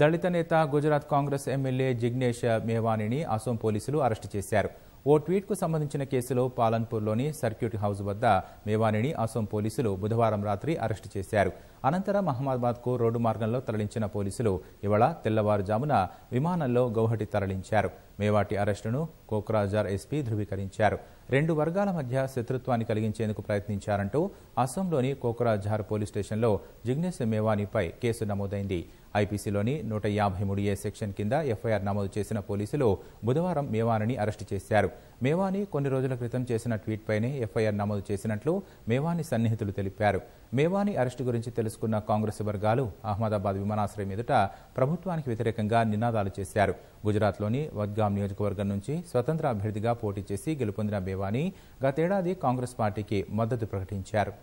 దళిత నేత గుజరాత్ కాంగ్రెస్ ఎమ్మెల్యే జిగ్నేష్ మేవాణిని అసోం పోలీసులు అరెస్టు చేశారు ఓ ట్వీట్కు సంబంధించిన కేసులో పాలన్పూర్లోని సర్క్యూట్ హౌస్ వద్ద మేవాణిని అసోం పోలీసులు బుధవారం రాత్రి అరెస్టు చేశారు అనంతరం అహ్మదాబాద్కు రోడ్డు మార్గంలో తరలించిన పోలీసులు ఇవాళ తెల్లవారుజామున విమానంలో గౌహటి తరలించారు మేవాటి అరెస్టును కోక్రాజార్ ఎస్పీ ధృవీకరించారు రెండు వర్గాల మధ్య శత్రుత్వాన్ని కలిగించేందుకు ప్రయత్నించారంటూ అస్సాంలోని కోకరాజార్ పోలీస్ స్టేషన్లో జిగ్నేష్ మేవానీపై కేసు నమోదైంది ఐపీసీలోని నూట యాభై మూడు ఏ సెక్షన్ కింద ఎఫ్ఐఆర్ నమోదు చేసిన పోలీసులు బుధవారం మేవానిని అరెస్టు చేశారు మేవాని కొన్ని రోజుల క్రితం చేసిన ట్వీట్పైనే ఎఫ్ఐఆర్ నమోదు చేసినట్లు మేవాని సన్నిహితులు తెలిపారు మేవాని అరెస్టు గురించి తెలుసుకున్న కాంగ్రెస్ వర్గాలు అహ్మదాబాద్ విమానాశ్రయం ఎదుట ప్రభుత్వానికి వ్యతిరేకంగా నినాదాలు చేశారు గుజరాత్లోని వద్గాం నియోజకవర్గం నుంచి స్వతంత్ర అభ్యర్థిగా పోటీ చేసి గెలుపొందిన బేవాని గతేడాది కాంగ్రెస్ పార్టీకి మద్దతు ప్రకటించారు